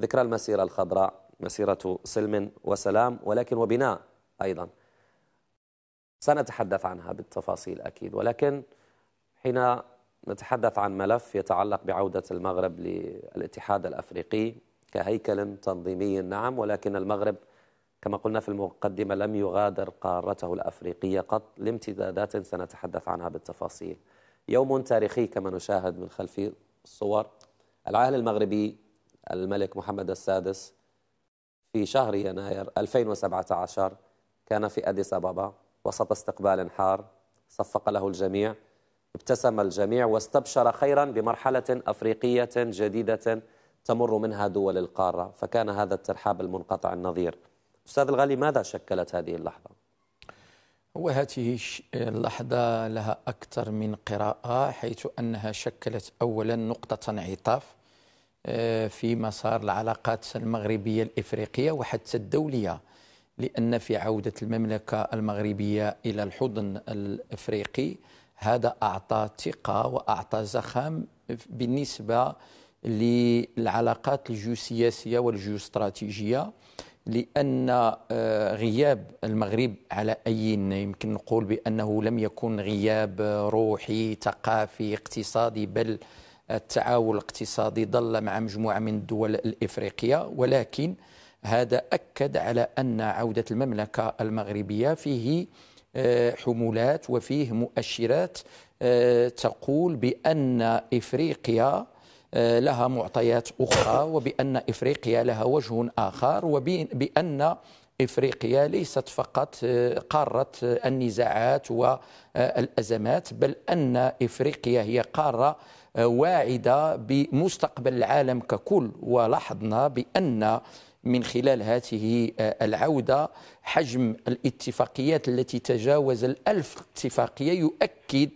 ذكرى المسيرة الخضراء مسيرة سلم وسلام ولكن وبناء أيضا سنتحدث عنها بالتفاصيل أكيد ولكن حين نتحدث عن ملف يتعلق بعودة المغرب للاتحاد الأفريقي كهيكل تنظيمي نعم ولكن المغرب كما قلنا في المقدمة لم يغادر قارته الأفريقية قط لامتدادات سنتحدث عنها بالتفاصيل يوم تاريخي كما نشاهد من خلف الصور العاهل المغربي الملك محمد السادس في شهر يناير 2017 كان في أديس أبابا وسط استقبال حار صفق له الجميع ابتسم الجميع واستبشر خيرا بمرحلة أفريقية جديدة تمر منها دول القارة فكان هذا الترحاب المنقطع النظير أستاذ الغالي ماذا شكلت هذه اللحظة؟ وهذه اللحظة لها أكثر من قراءة حيث أنها شكلت أولا نقطة انعطاف آه، في مسار العلاقات المغربية الإفريقية وحتى الدولية لأن في عودة المملكة المغربية إلى الحضن الإفريقي هذا أعطى ثقة وأعطى زخم بالنسبة للعلاقات الجيوسياسية والجيوستراتيجية لأن آه، غياب المغرب على أي يمكن نقول بأنه لم يكن غياب روحي ثقافي اقتصادي بل التعاون الاقتصادي ظل مع مجموعة من الدول الإفريقية ولكن هذا أكد على أن عودة المملكة المغربية فيه آه، حمولات وفيه مؤشرات آه، تقول بأن إفريقيا آه، لها معطيات أخرى وبأن إفريقيا لها وجه آخر وبأن افريقيا ليست فقط قاره النزاعات والازمات بل ان افريقيا هي قاره واعدة بمستقبل العالم ككل ولاحظنا بأن من خلال هذه آه، العودة حجم الاتفاقيات التي تجاوز الألف اتفاقية يؤكد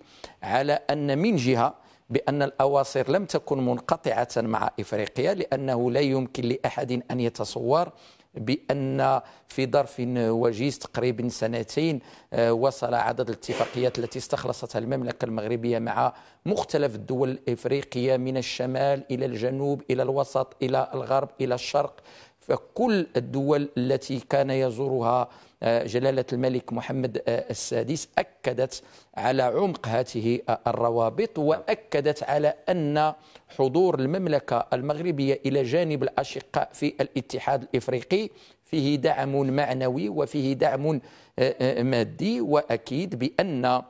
على أن من جهة بأن الأواصر لم تكن منقطعة مع إفريقيا لأنه لا يمكن لأحد أن يتصور بأن في ظرف وجيز تقريبا سنتين آه، وصل عدد الاتفاقيات التي استخلصتها المملكة المغربية مع مختلف الدول الإفريقية من الشمال إلى الجنوب إلى الوسط إلى الغرب إلى الشرق فكل الدول التي كان يزورها آه، جلالة الملك محمد آه، السادس أكدت على عمق هذه آه، الروابط وأكدت على أن حضور المملكة المغربية إلى جانب الأشقاء في الاتحاد الإفريقي فيه دعم معنوي وفيه دعم مادي وأكيد بأن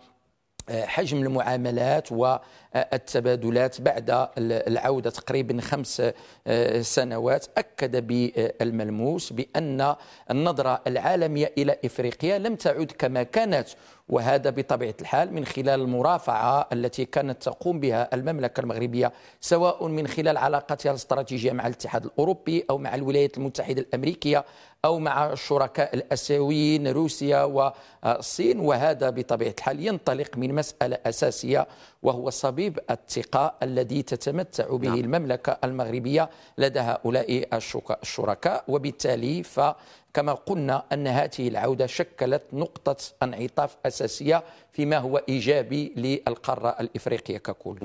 حجم المعاملات والتبادلات بعد العودة تقريبا خمس آه، سنوات أكد بالملموس بأن النظرة العالمية إلى إفريقيا لم تعد كما كانت وهذا بطبيعة الحال من خلال المرافعة التي كانت تقوم بها المملكة المغربية سواء من خلال علاقتها الاستراتيجية مع الاتحاد الأوروبي أو مع الولايات المتحدة الأمريكية أو مع الشركاء الأسيويين روسيا والصين وهذا بطبيعة الحال ينطلق من مسألة أساسية وهو صبيب الثقة الذي تتمتع به نعم. المملكة المغربية لدى هؤلاء الشركاء وبالتالي ف كما قلنا أن هذه العودة شكلت نقطة انعطاف أساسية فيما هو إيجابي للقارة الإفريقية ككل